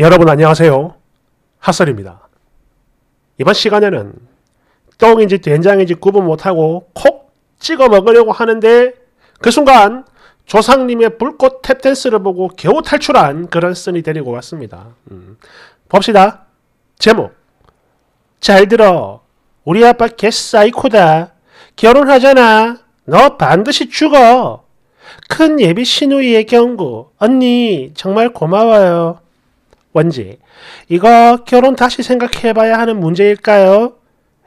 여러분 안녕하세요. 핫설입니다. 이번 시간에는 똥인지 된장인지 구분 못하고 콕 찍어 먹으려고 하는데 그 순간 조상님의 불꽃 탭댄스를 보고 겨우 탈출한 그런 쓴이 데리고 왔습니다. 음. 봅시다. 제목 잘 들어 우리 아빠 개사이코다 결혼하잖아 너 반드시 죽어 큰 예비 시누이의 경고 언니 정말 고마워요 원지. 이거 결혼 다시 생각해봐야 하는 문제일까요?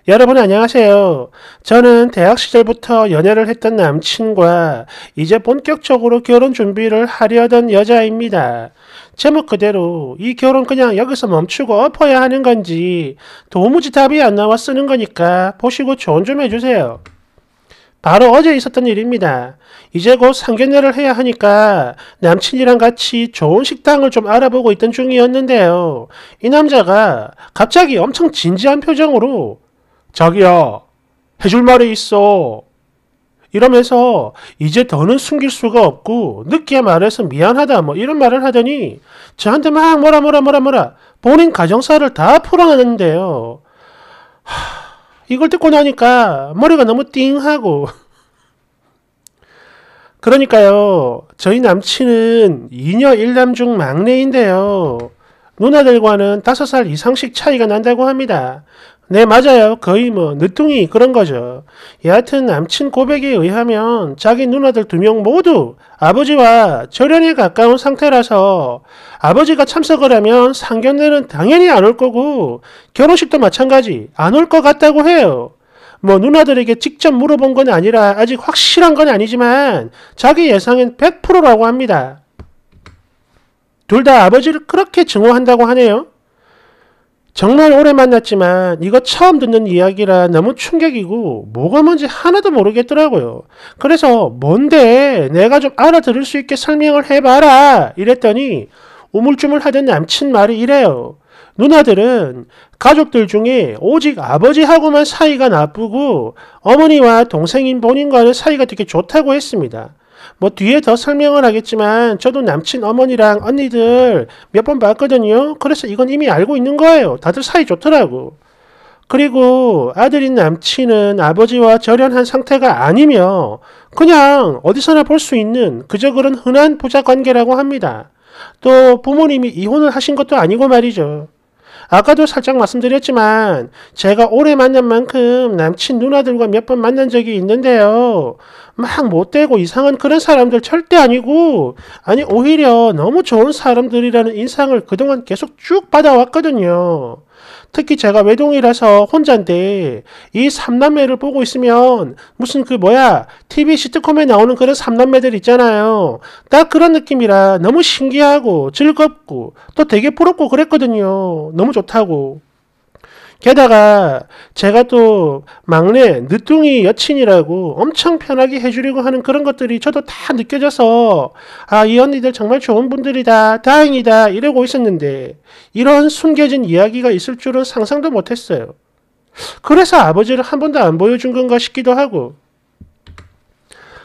여러분 안녕하세요. 저는 대학 시절부터 연애를 했던 남친과 이제 본격적으로 결혼 준비를 하려던 여자입니다. 제목 그대로 이 결혼 그냥 여기서 멈추고 엎어야 하는 건지 도무지 답이 안 나와 쓰는 거니까 보시고 조언 좀 해주세요. 바로 어제 있었던 일입니다. 이제 곧 상견례를 해야 하니까 남친이랑 같이 좋은 식당을 좀 알아보고 있던 중이었는데요. 이 남자가 갑자기 엄청 진지한 표정으로 자기야, 해줄 말이 있어. 이러면서 이제 더는 숨길 수가 없고 늦게 말해서 미안하다 뭐 이런 말을 하더니 저한테 막 뭐라 뭐라 뭐라 뭐라 본인 가정사를 다 풀어놨는데요. 하... 이걸 듣고 나니까 머리가 너무 띵하고 그러니까요 저희 남친은 2녀 1남 중 막내인데요 누나들과는 5살 이상씩 차이가 난다고 합니다. 네 맞아요 거의 뭐 늦둥이 그런 거죠. 여하튼 남친 고백에 의하면 자기 누나들 두 명 모두 아버지와 절연에 가까운 상태라서 아버지가 참석을 하면 상견례는 당연히 안 올 거고 결혼식도 마찬가지 안 올 것 같다고 해요. 뭐 누나들에게 직접 물어본 건 아니라 아직 확실한 건 아니지만 자기 예상엔 100%라고 합니다. 둘 다 아버지를 그렇게 증오한다고 하네요. 정말 오래 만났지만 이거 처음 듣는 이야기라 너무 충격이고 뭐가 뭔지 하나도 모르겠더라고요. 그래서 뭔데 내가 좀 알아들을 수 있게 설명을 해봐라 이랬더니 우물쭈물 하던 남친 말이 이래요. 누나들은 가족들 중에 오직 아버지하고만 사이가 나쁘고 어머니와 동생인 본인과는 사이가 되게 좋다고 했습니다. 뭐 뒤에 더 설명을 하겠지만 저도 남친 어머니랑 언니들 몇 번 봤거든요. 그래서 이건 이미 알고 있는 거예요. 다들 사이 좋더라고. 그리고 아들인 남친은 아버지와 절연한 상태가 아니며 그냥 어디서나 볼 수 있는 그저 그런 흔한 부자 관계라고 합니다. 또 부모님이 이혼을 하신 것도 아니고 말이죠. 아까도 살짝 말씀드렸지만 제가 오래 만난 만큼 남친 누나들과 몇 번 만난 적이 있는데요. 막 못되고 이상한 그런 사람들 절대 아니고 아니 오히려 너무 좋은 사람들이라는 인상을 그동안 계속 쭉 받아왔거든요. 특히 제가 외동이라서 혼자인데 이 삼남매를 보고 있으면 무슨 그 뭐야 TV 시트콤에 나오는 그런 삼남매들 있잖아요. 딱 그런 느낌이라 너무 신기하고 즐겁고 또 되게 부럽고 그랬거든요. 너무 좋다고. 게다가 제가 또 막내 늦둥이 여친이라고 엄청 편하게 해주려고 하는 그런 것들이 저도 다 느껴져서 아, 이 언니들 정말 좋은 분들이다. 다행이다. 이러고 있었는데 이런 숨겨진 이야기가 있을 줄은 상상도 못했어요. 그래서 아버지를 한 번도 안 보여준 건가 싶기도 하고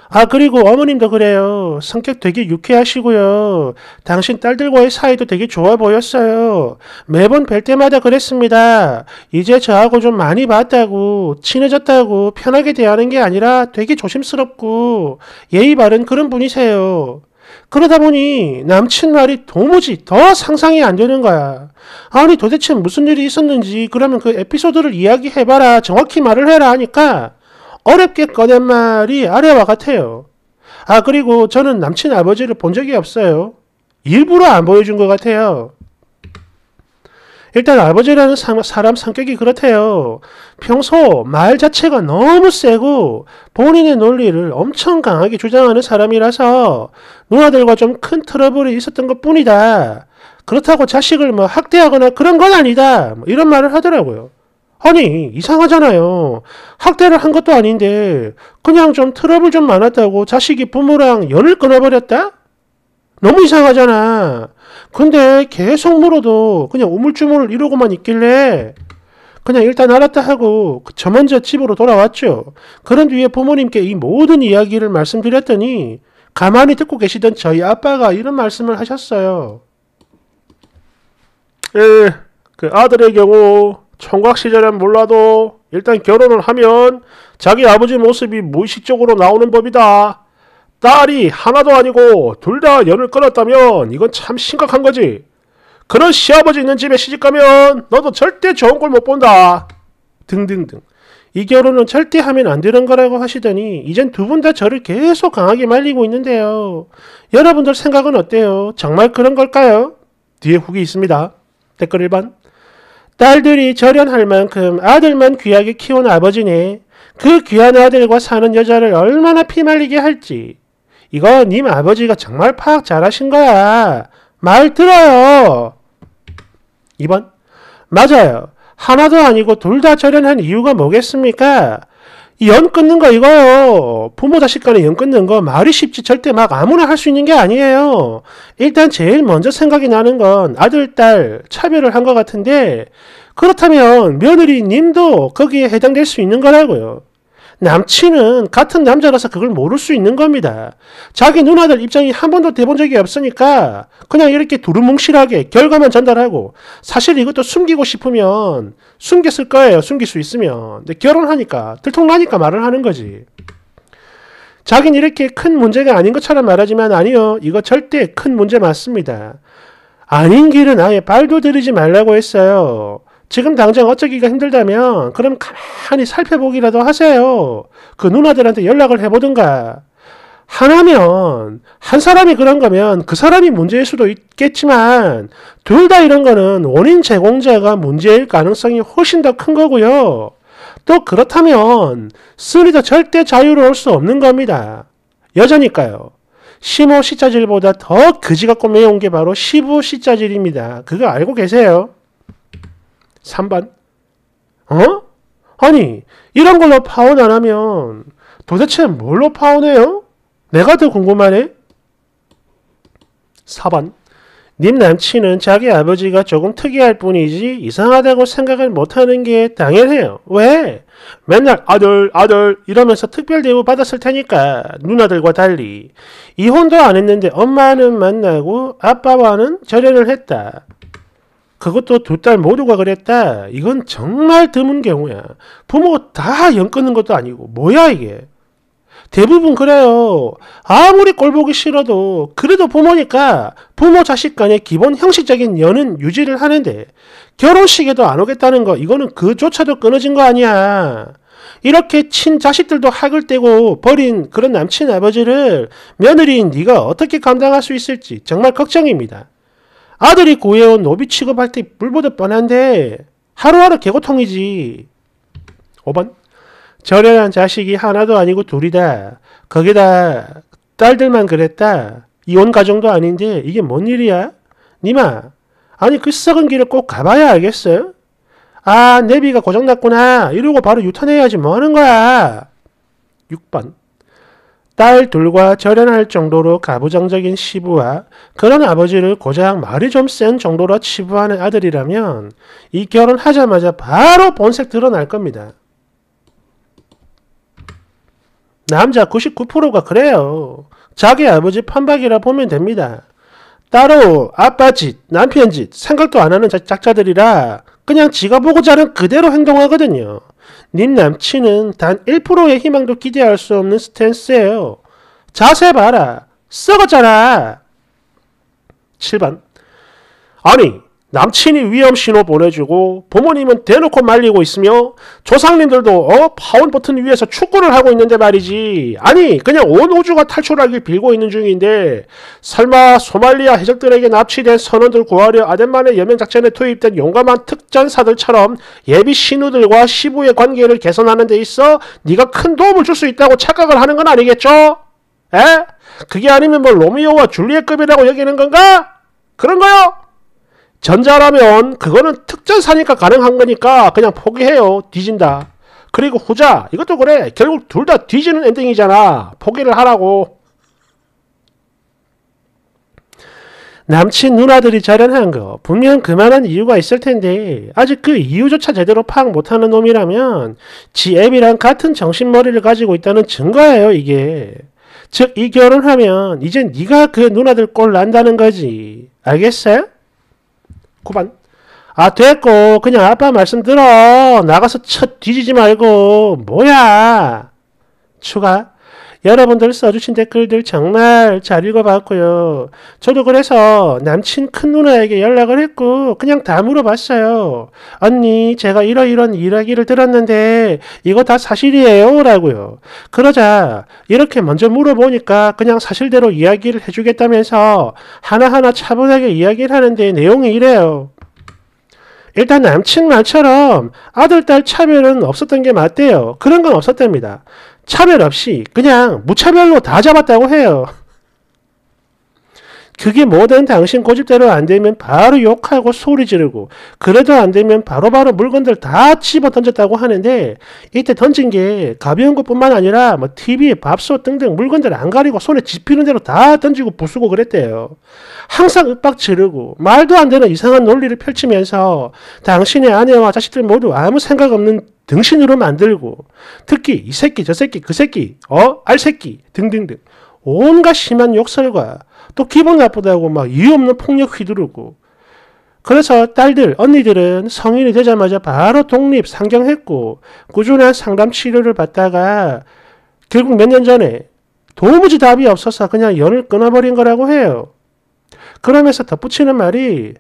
아, 그리고 어머님도 그래요. 성격 되게 유쾌하시고요. 당신 딸들과의 사이도 되게 좋아 보였어요. 매번 뵐 때마다 그랬습니다. 이제 저하고 좀 많이 봤다고, 친해졌다고, 편하게 대하는 게 아니라 되게 조심스럽고, 예의 바른 그런 분이세요. 그러다 보니 남친 말이 도무지 더 상상이 안 되는 거야. 아니 도대체 무슨 일이 있었는지 그러면 그 에피소드를 이야기해봐라 정확히 말을 해라 하니까 어렵게 꺼낸 말이 아래와 같아요. 아, 그리고 저는 남친 아버지를 본 적이 없어요. 일부러 안 보여준 것 같아요. 일단 아버지라는 사람 성격이 그렇대요. 평소 말 자체가 너무 세고 본인의 논리를 엄청 강하게 주장하는 사람이라서 누나들과 좀 큰 트러블이 있었던 것 뿐이다. 그렇다고 자식을 뭐 학대하거나 그런 건 아니다. 뭐 이런 말을 하더라고요. 아니 이상하잖아요. 학대를 한 것도 아닌데 그냥 좀 트러블 좀 많았다고 자식이 부모랑 연을 끊어버렸다? 너무 이상하잖아. 근데 계속 물어도 그냥 우물쭈물 이러고만 있길래 그냥 일단 알았다 하고 그 저 먼저 집으로 돌아왔죠. 그런 뒤에 부모님께 이 모든 이야기를 말씀드렸더니 가만히 듣고 계시던 저희 아빠가 이런 말씀을 하셨어요. 예, 예. 그 아들의 경우 청각 시절엔 몰라도 일단 결혼을 하면 자기 아버지 모습이 무의식적으로 나오는 법이다. 딸이 하나도 아니고 둘 다 연을 끊었다면 이건 참 심각한 거지. 그런 시아버지 있는 집에 시집가면 너도 절대 좋은 꼴못 본다. 등등등. 이 결혼은 절대 하면 안 되는 거라고 하시더니 이젠 두 분 다 저를 계속 강하게 말리고 있는데요. 여러분들 생각은 어때요? 정말 그런 걸까요? 뒤에 후기 있습니다. 댓글 1번. 딸들이 절연할 만큼 아들만 귀하게 키운 아버지니 그 귀한 아들과 사는 여자를 얼마나 피말리게 할지. 이거 님 아버지가 정말 파악 잘하신 거야. 말 들어요. 2번. 맞아요. 하나도 아니고 둘 다 절연한 이유가 뭐겠습니까? 연 끊는 거 이거요. 부모 자식 간에 연 끊는 거 말이 쉽지 절대 막 아무나 할 수 있는 게 아니에요. 일단 제일 먼저 생각이 나는 건 아들, 딸 차별을 한 것 같은데 그렇다면 며느리 님도 거기에 해당될 수 있는 거라고요. 남친은 같은 남자라서 그걸 모를 수 있는 겁니다. 자기 누나들 입장이 한 번도 돼본 적이 없으니까 그냥 이렇게 두루뭉실하게 결과만 전달하고 사실 이것도 숨기고 싶으면 숨겼을 거예요. 숨길 수 있으면. 근데 결혼하니까 들통나니까 말을 하는 거지. 자긴 이렇게 큰 문제가 아닌 것처럼 말하지만 아니요. 이거 절대 큰 문제 맞습니다. 아닌 길은 아예 발도 들이지 말라고 했어요. 지금 당장 어쩌기가 힘들다면 그럼 가만히 살펴보기라도 하세요. 그 누나들한테 연락을 해보든가. 하나면 한 사람이 그런 거면 그 사람이 문제일 수도 있겠지만 둘 다 이런 거는 원인 제공자가 문제일 가능성이 훨씬 더 큰 거고요. 또 그렇다면 쓰리도 절대 자유로울 수 없는 겁니다. 여자니까요 심호 시자질보다 더 그지가 고 매운 게 바로 시부 시자질입니다. 그거 알고 계세요? 3반? 어? 아니 이런 걸로 파혼 안 하면 도대체 뭘로 파혼해요? 내가 더 궁금하네. 4번 님 남친은 자기 아버지가 조금 특이할 뿐이지 이상하다고 생각을 못하는 게 당연해요. 왜? 맨날 아들 아들 이러면서 특별 대우 받았을 테니까 누나들과 달리 이혼도 안 했는데 엄마는 만나고 아빠와는 절연을 했다. 그것도 둘딸 모두가 그랬다. 이건 정말 드문 경우야. 부모 다 연 끊는 것도 아니고 뭐야 이게. 대부분 그래요. 아무리 꼴보기 싫어도 그래도 부모니까 부모 자식 간의 기본 형식적인 연은 유지를 하는데 결혼식에도 안 오겠다는 거 이거는 그조차도 끊어진 거 아니야. 이렇게 친자식들도 학을 떼고 버린 그런 남친 아버지를 며느리인 네가 어떻게 감당할 수 있을지 정말 걱정입니다. 아들이 고해온 노비 취급할 때불보듯 뻔한데 하루하루 개고통이지. 5번 저렴한 자식이 하나도 아니고 둘이다. 거기다 딸들만 그랬다. 이혼 가정도 아닌데 이게 뭔 일이야? 니마 아니 그 썩은 길을 꼭 가봐야 알겠어요? 아 내비가 고장났구나 이러고 바로 유턴해야지 뭐하는 거야? 6번 딸 둘과 절연할 정도로 가부장적인 시부와 그런 아버지를 고작 말이 좀 센 정도로 치부하는 아들이라면 이 결혼하자마자 바로 본색 드러날 겁니다. 남자 99%가 그래요. 자기 아버지 판박이라 보면 됩니다. 따로 아빠 짓, 남편 짓 생각도 안 하는 작자들이라 그냥 지가 보고 자는 그대로 행동하거든요. 님 남친은 단 1%의 희망도 기대할 수 없는 스탠스예요. 자세 봐라. 썩었잖아. 7번. 아니, 남친이 위험 신호 보내주고 부모님은 대놓고 말리고 있으며 조상님들도 어 파운 버튼 위에서 축구를 하고 있는데 말이지 아니 그냥 온 우주가 탈출하길 빌고 있는 중인데 설마 소말리아 해적들에게 납치된 선원들 구하려 아덴만의 여명 작전에 투입된 용감한 특전사들처럼 예비 신우들과 시부의 관계를 개선하는 데 있어 네가 큰 도움을 줄 수 있다고 착각을 하는 건 아니겠죠? 에? 그게 아니면 뭐 로미오와 줄리엣급이라고 여기는 건가? 그런 거요? 전자라면 그거는 특전사니까 가능한 거니까 그냥 포기해요. 뒤진다. 그리고 후자 이것도 그래. 결국 둘 다 뒤지는 엔딩이잖아. 포기를 하라고. 남친 누나들이 자련한 거 분명 그만한 이유가 있을 텐데 아직 그 이유조차 제대로 파악 못하는 놈이라면 지 앱이랑 같은 정신머리를 가지고 있다는 증거예요 이게 즉 이 결혼하면 이젠 네가 그 누나들 꼴 난다는 거지 알겠어요? 9반. 아 됐고 그냥 아빠 말씀 들어. 나가서 첫 뒤지지 말고 뭐야. 추가 여러분들 써주신 댓글들 정말 잘 읽어봤고요. 저도 그래서 남친 큰 누나에게 연락을 했고 그냥 다 물어봤어요. 언니 제가 이러이런 이야기를 들었는데 이거 다 사실이에요? 라고요. 그러자 이렇게 먼저 물어보니까 그냥 사실대로 이야기를 해주겠다면서 하나하나 차분하게 이야기를 하는데 내용이 이래요. 일단 남친 말처럼 아들, 딸 차별은 없었던 게 맞대요. 그런 건 없었답니다. 차별 없이 그냥 무차별로 다 잡았다고 해요. 그게 뭐든 당신 고집대로 안 되면 바로 욕하고 소리 지르고 그래도 안 되면 바로바로 바로 물건들 다 집어 던졌다고 하는데 이때 던진 게 가벼운 것뿐만 아니라 뭐 TV, 밥솥 등등 물건들 안 가리고 손에 집히는 대로 다 던지고 부수고 그랬대요. 항상 윽박 지르고 말도 안 되는 이상한 논리를 펼치면서 당신의 아내와 자식들 모두 아무 생각 없는 등신으로 만들고 특히 이 새끼 저 새끼 그 새끼 어 알새끼 등등등 온갖 심한 욕설과 또 기분 나쁘다고 막 이유 없는 폭력 휘두르고 그래서 딸들, 언니들은 성인이 되자마자 바로 독립, 상경했고 꾸준한 상담 치료를 받다가 결국 몇 년 전에 도무지 답이 없어서 그냥 연을 끊어버린 거라고 해요. 그러면서 덧붙이는 말이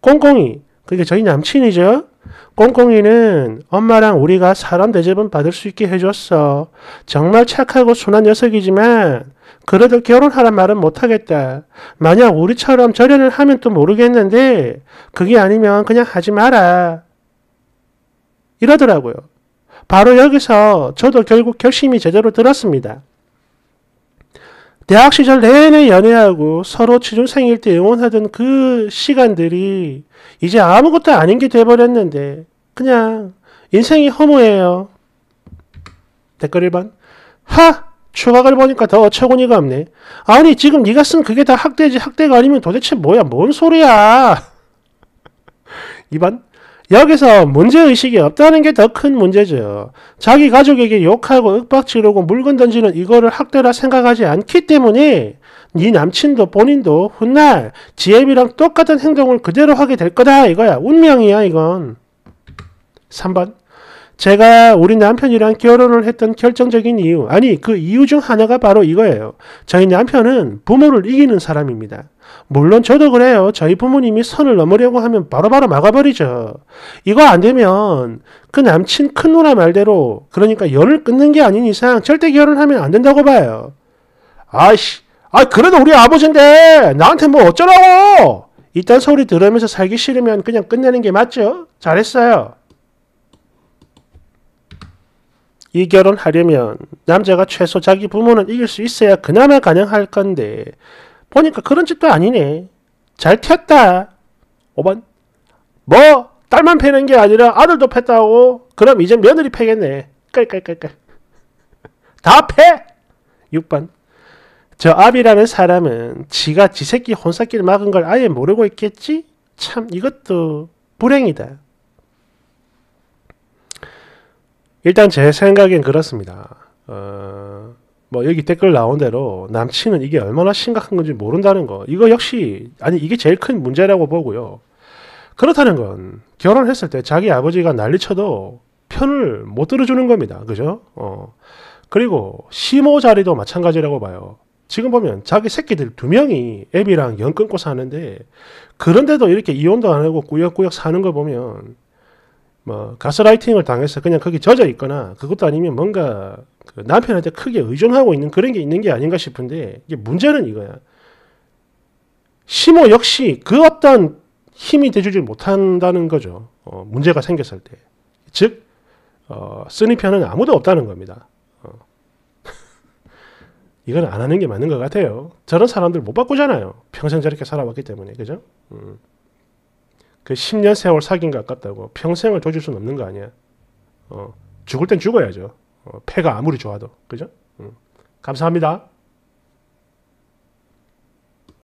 꽁꽁이, 그게 저희 남친이죠. 꽁꽁이는 엄마랑 우리가 사람 대접은 받을 수 있게 해줬어. 정말 착하고 순한 녀석이지만 그래도 결혼하란 말은 못하겠다. 만약 우리처럼 절연을 하면 또 모르겠는데 그게 아니면 그냥 하지 마라. 이러더라고요. 바로 여기서 저도 결국 결심이 제대로 들었습니다. 대학 시절 내내 연애하고 서로 취준생일 때 응원하던 그 시간들이 이제 아무것도 아닌 게 돼버렸는데 그냥 인생이 허무해요. 댓글 1번 하! 추각을 보니까 더 어처구니가 없네. 아니 지금 네가 쓴 그게 다 학대지 학대가 아니면 도대체 뭐야 뭔 소리야. 2번 여기서 문제의식이 없다는 게 더 큰 문제죠. 자기 가족에게 욕하고 윽박지르고 물건 던지는 이거를 학대라 생각하지 않기 때문에 네 남친도 본인도 훗날 지엠이랑 똑같은 행동을 그대로 하게 될 거다 이거야. 운명이야 이건. 3번 제가 우리 남편이랑 결혼을 했던 결정적인 이유 아니 그 이유 중 하나가 바로 이거예요. 저희 남편은 부모를 이기는 사람입니다. 물론 저도 그래요. 저희 부모님이 선을 넘으려고 하면 바로바로 막아버리죠. 이거 안 되면 그 남친 큰 누나 말대로 그러니까 연을 끊는 게 아닌 이상 절대 결혼하면 안 된다고 봐요. 아이씨, 아 그래도 우리 아버지인데 나한테 뭐 어쩌라고! 이딴 소리 들으면서 살기 싫으면 그냥 끝내는 게 맞죠? 잘했어요. 이 결혼하려면 남자가 최소 자기 부모는 이길 수 있어야 그나마 가능할 건데 보니까 그런 짓도 아니네. 잘 튀었다. 5번. 뭐? 딸만 패는 게 아니라 아들도 패다고 그럼 이제 며느리 패겠네. 깔깔깔깔. 다 패! 6번. 저 아비라는 사람은 지가 지 새끼 혼사끼를 막은 걸 아예 모르고 있겠지? 참 이것도 불행이다. 일단 제 생각엔 그렇습니다. 어... 뭐 여기 댓글 나온 대로 남친은 이게 얼마나 심각한 건지 모른다는 거. 이거 역시 아니 이게 제일 큰 문제라고 보고요. 그렇다는 건 결혼했을 때 자기 아버지가 난리쳐도 편을 못 들어주는 겁니다. 그죠? 어. 그리고 시모 자리도 마찬가지라고 봐요. 지금 보면 자기 새끼들 두 명이 애비랑 연 끊고 사는데 그런데도 이렇게 이혼도 안 하고 꾸역꾸역 사는 거 보면 뭐 가스라이팅을 당해서 그냥 거기 젖어 있거나 그것도 아니면 뭔가 그 남편한테 크게 의존하고 있는 그런 게 있는 게 아닌가 싶은데 이게 문제는 이거야. 심호 역시 그 어떤 힘이 돼주지 못한다는 거죠. 어, 문제가 생겼을 때. 즉, 어, 쓰니 편은 아무도 없다는 겁니다. 어. 이건 안 하는 게 맞는 것 같아요. 저런 사람들 못 바꾸잖아요. 평생 저렇게 살아왔기 때문에. 그죠? 음. 그 10년 세월 사귄 것 같다고 평생을 조질 수는 없는 거 아니야. 어, 죽을 땐 죽어야죠. 어, 폐가 아무리 좋아도 그죠? 음. 감사합니다.